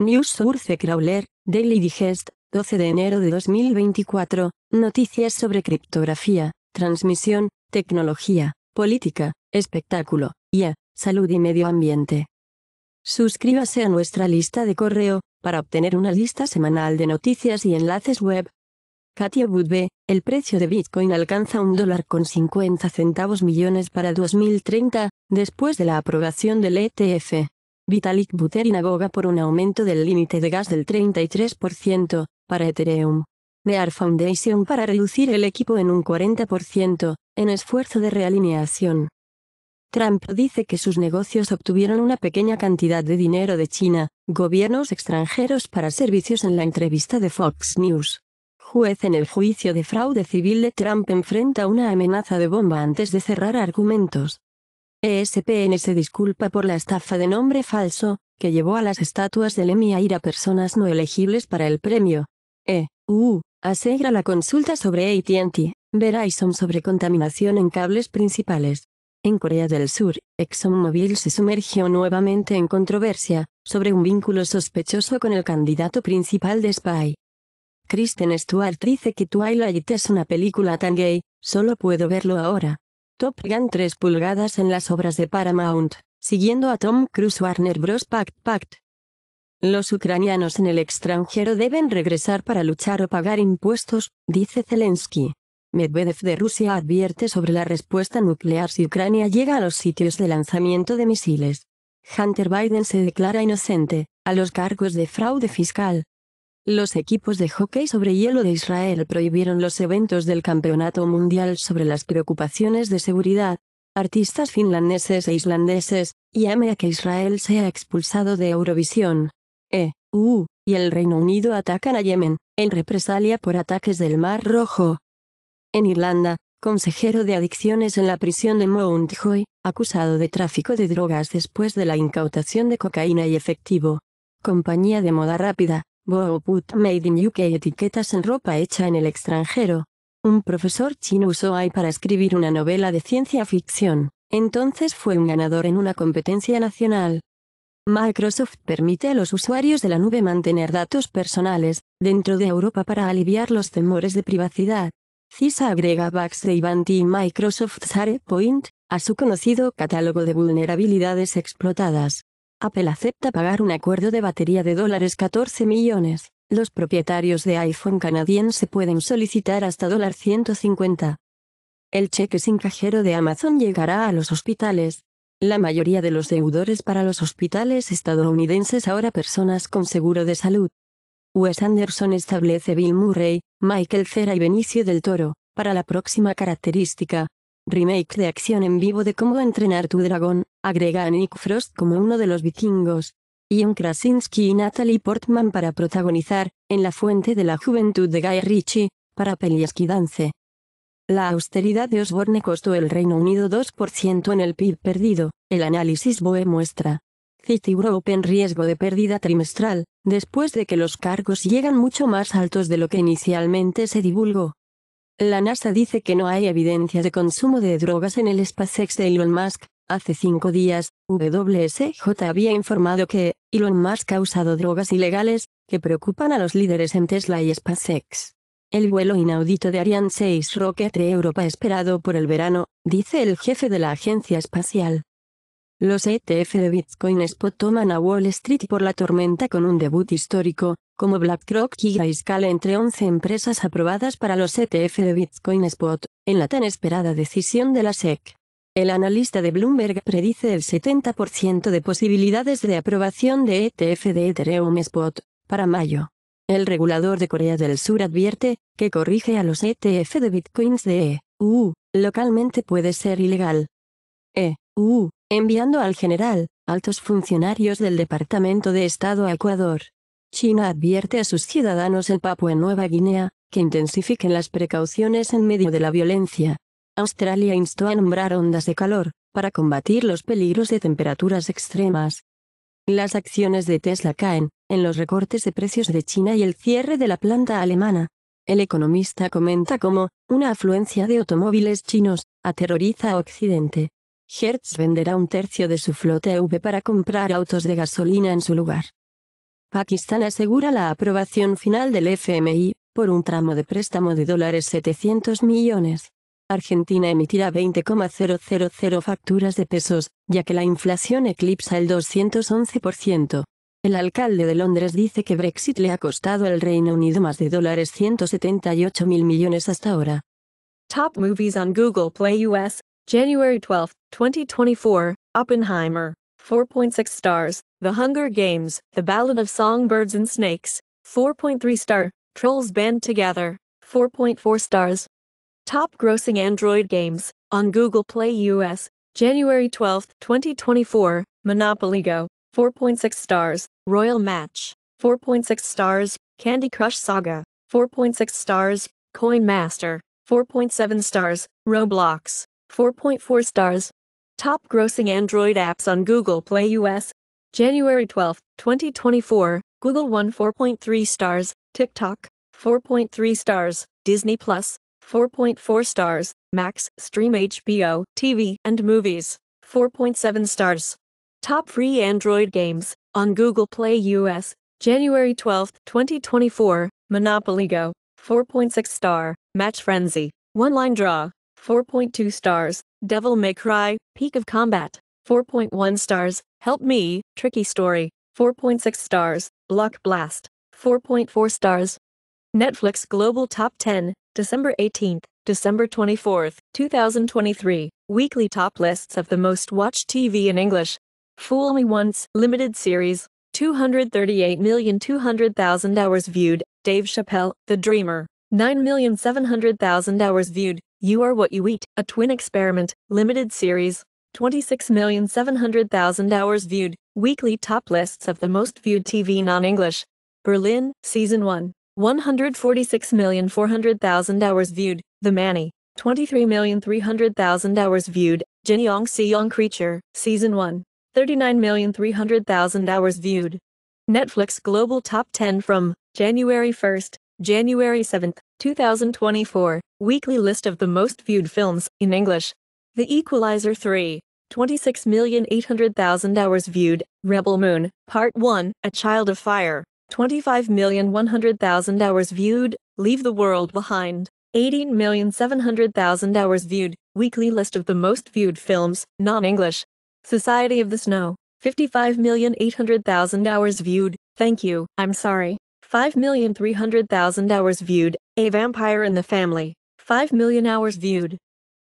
News Source Crawler, Daily Digest, 12 de enero de 2024, noticias sobre criptografía, transmisión, tecnología, política, espectáculo, IA, salud y medio ambiente. Suscríbase a nuestra lista de correo, para obtener una lista semanal de noticias y enlaces web. Katia Budbe, el precio de Bitcoin alcanza un dólar con 50 centavos millones para 2030, después de la aprobación del ETF. Vitalik Buterin aboga por un aumento del límite de gas del 33% para Ethereum. Near Foundation para reducir el equipo en un 40%, en esfuerzo de realineación. Trump dice que sus negocios obtuvieron una pequeña cantidad de dinero de China, gobiernos extranjeros para servicios en la entrevista de Fox News. Juez en el juicio de fraude civil de Trump enfrenta una amenaza de bomba antes de cerrar argumentos. ESPN se disculpa por la estafa de nombre falso, que llevó a las estatuas del Emmy a ir a personas no elegibles para el premio. E. U. Asegra la consulta sobre AT&T, Verizon sobre contaminación en cables principales. En Corea del Sur, ExxonMobil se sumergió nuevamente en controversia, sobre un vínculo sospechoso con el candidato principal de Spy. Kristen Stewart dice que Twilight es una película tan gay, solo puedo verlo ahora. Top Gun 3 pulgadas en las obras de Paramount, siguiendo a Tom Cruise Warner Bros. Pact Pact. Los ucranianos en el extranjero deben regresar para luchar o pagar impuestos, dice Zelensky. Medvedev de Rusia advierte sobre la respuesta nuclear si Ucrania llega a los sitios de lanzamiento de misiles. Hunter Biden se declara inocente, a los cargos de fraude fiscal, los equipos de hockey sobre hielo de Israel prohibieron los eventos del Campeonato Mundial sobre las preocupaciones de seguridad. Artistas finlandeses e islandeses, y a que Israel sea expulsado de Eurovisión. EU y el Reino Unido atacan a Yemen, en represalia por ataques del Mar Rojo. En Irlanda, consejero de adicciones en la prisión de Mountjoy, acusado de tráfico de drogas después de la incautación de cocaína y efectivo. Compañía de moda rápida, Put Made in UK etiquetas en ropa hecha en el extranjero. Un profesor chino usó AI para escribir una novela de ciencia ficción, entonces fue un ganador en una competencia nacional. Microsoft permite a los usuarios de la nube mantener datos personales, dentro de Europa para aliviar los temores de privacidad. CISA agrega Ivanti y Microsoft Zare Point a su conocido catálogo de vulnerabilidades explotadas. Apple acepta pagar un acuerdo de batería de dólares 14 millones. Los propietarios de iPhone canadiense pueden solicitar hasta dólar 150. El cheque sin cajero de Amazon llegará a los hospitales. La mayoría de los deudores para los hospitales estadounidenses ahora personas con seguro de salud. Wes Anderson establece Bill Murray, Michael Cera y Benicio del Toro, para la próxima característica, remake de acción en vivo de cómo entrenar tu dragón, agrega a Nick Frost como uno de los vikingos. Ian Krasinski y Natalie Portman para protagonizar, en La Fuente de la Juventud de Guy Ritchie, para Dance. La austeridad de Osborne costó el Reino Unido 2% en el PIB perdido, el análisis BOE muestra. Citibank en riesgo de pérdida trimestral, después de que los cargos llegan mucho más altos de lo que inicialmente se divulgó. La NASA dice que no hay evidencia de consumo de drogas en el SpaceX de Elon Musk. Hace cinco días, WSJ había informado que Elon Musk ha usado drogas ilegales, que preocupan a los líderes en Tesla y SpaceX. El vuelo inaudito de Ariane 6 Rocket Europa esperado por el verano, dice el jefe de la agencia espacial. Los ETF de Bitcoin Spot toman a Wall Street por la tormenta con un debut histórico, como BlackRock y escala entre 11 empresas aprobadas para los ETF de Bitcoin Spot, en la tan esperada decisión de la SEC. El analista de Bloomberg predice el 70% de posibilidades de aprobación de ETF de Ethereum Spot, para mayo. El regulador de Corea del Sur advierte que corrige a los ETF de bitcoins de EU localmente puede ser ilegal. EU enviando al general, altos funcionarios del Departamento de Estado a Ecuador. China advierte a sus ciudadanos en Papua Nueva Guinea, que intensifiquen las precauciones en medio de la violencia. Australia instó a nombrar ondas de calor, para combatir los peligros de temperaturas extremas. Las acciones de Tesla caen, en los recortes de precios de China y el cierre de la planta alemana. El economista comenta cómo, una afluencia de automóviles chinos, aterroriza a Occidente. Hertz venderá un tercio de su flota V para comprar autos de gasolina en su lugar. Pakistán asegura la aprobación final del FMI, por un tramo de préstamo de dólares 700 millones. Argentina emitirá 20,000 facturas de pesos, ya que la inflación eclipsa el 211%. El alcalde de Londres dice que Brexit le ha costado al Reino Unido más de dólares 178 mil millones hasta ahora. Top movies on Google Play US. January 12, 2024, Oppenheimer, 4.6 stars, The Hunger Games, The Ballad of Songbirds and Snakes, 4.3 star, Trolls Band Together, 4.4 stars. Top grossing Android games, on Google Play US, January 12, 2024, Monopoly Go, 4.6 stars, Royal Match, 4.6 stars, Candy Crush Saga, 4.6 stars, Coin Master, 4.7 stars, Roblox, 4.4 stars. Top grossing Android apps on Google Play US. January 12, 2024, Google One 4.3 stars, TikTok 4.3 stars, Disney Plus 4.4 stars, Max, Stream HBO, TV, and Movies 4.7 stars. Top free Android games on Google Play US. January 12, 2024, Monopoly Go 4.6 star, Match Frenzy, One Line Draw 4.2 stars, Devil May Cry, Peak of Combat. 4.1 stars, Help Me, Tricky Story. 4.6 stars, Block Blast. 4.4 stars. Netflix Global Top 10, December 18th, December 24th, 2023. Weekly top lists of the most watched TV in English. Fool Me Once, limited series, 238,200,000 hours viewed, Dave Chappelle, The Dreamer, 9,700,000 hours viewed, you Are What You Eat, a twin experiment, limited series, 26,700,000 hours viewed, weekly top lists of the most viewed TV non-English. Berlin, Season 1, 146,400,000 hours viewed, The Manny, 23,300,000 hours viewed, Jin Yong Creature, Season 1, 39,300,000 hours viewed. Netflix Global Top 10 from January 1st, January 7th, 2024. Weekly list of the most viewed films, in English. The Equalizer 3. 26,800,000 hours viewed, Rebel Moon, Part 1, A Child of Fire. 25,100,000 hours viewed, Leave the World Behind. 18,700,000 hours viewed, weekly list of the most viewed films, non-English. Society of the Snow, 55,800,000 hours viewed, Thank You, I'm Sorry. 5,300,000 hours viewed, A Vampire in the Family. 5 million hours viewed.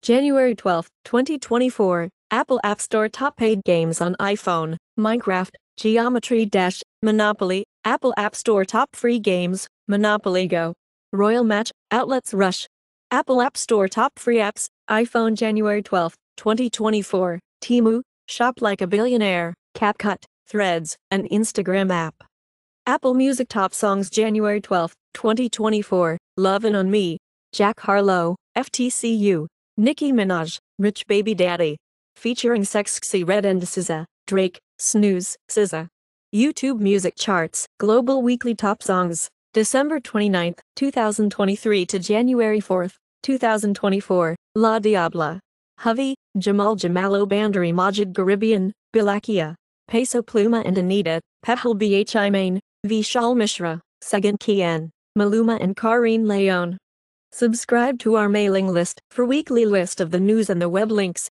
January 12, 2024, Apple App Store top paid games on iPhone, Minecraft, Geometry Dash, Monopoly, Apple App Store top free games, Monopoly Go, Royal Match, Outlets Rush, Apple App Store top free apps, iPhone January 12, 2024, Timu, Shop Like a Billionaire, CapCut, Threads, and Instagram app. Apple Music Top Songs January 12, 2024, Lovin' on Me, Jack Harlow, FTCU, Nicki Minaj, Rich Baby Daddy. Featuring Sexy Red and SZA, Drake, Snooze, SZA. YouTube Music Charts, Global Weekly Top Songs, December 29, 2023 to January 4, 2024, La Diabla. Javi, Jamal Jamalo Bandari Majid Caribbean, Bilakia. Peso Pluma and Anita, Pehel Bhi Main, Vishal Mishra, Sagan Kian, Maluma and Karine Leone. Subscribe to our mailing list for weekly list of the news and the web links